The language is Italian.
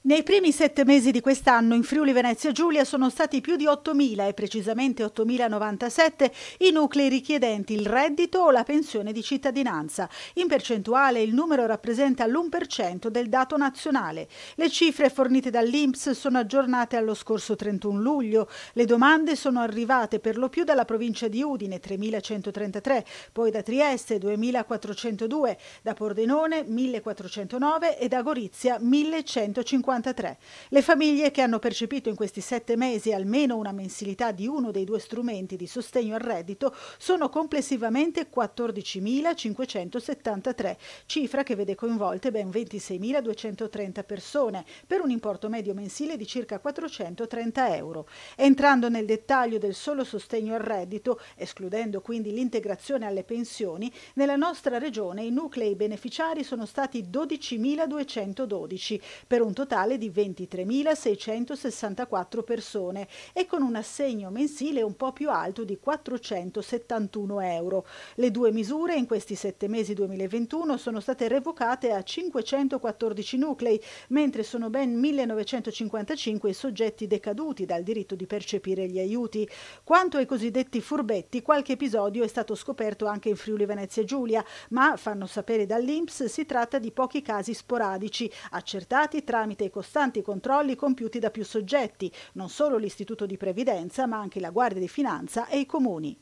Nei primi sette mesi di quest'anno in Friuli Venezia Giulia sono stati più di 8.000 e precisamente 8.097 i nuclei richiedenti il reddito o la pensione di cittadinanza. In percentuale il numero rappresenta l'1% del dato nazionale. Le cifre fornite dall'Inps sono aggiornate allo scorso 31 luglio. Le domande sono arrivate per lo più dalla provincia di Udine 3.133, poi da Trieste 2.402, da Pordenone 1.409 e da Gorizia 1.150. 53. Le famiglie che hanno percepito in questi sette mesi almeno una mensilità di uno dei due strumenti di sostegno al reddito sono complessivamente 14.573, cifra che vede coinvolte ben 26.230 persone, per un importo medio mensile di circa 430 euro. Entrando nel dettaglio del solo sostegno al reddito, escludendo quindi l'integrazione alle pensioni, nella nostra regione i nuclei beneficiari sono stati 12.212, per un totale totale di 23.664 persone e con un assegno mensile un po' più alto di 471 euro. Le due misure in questi sette mesi 2021 sono state revocate a 514 nuclei, mentre sono ben 1955 i soggetti decaduti dal diritto di percepire gli aiuti. Quanto ai cosiddetti furbetti, qualche episodio è stato scoperto anche in Friuli Venezia Giulia, ma fanno sapere dall'Inps si tratta di pochi casi sporadici, accertati tramite dei costanti controlli compiuti da più soggetti, non solo l'Istituto di Previdenza, ma anche la Guardia di Finanza e i comuni.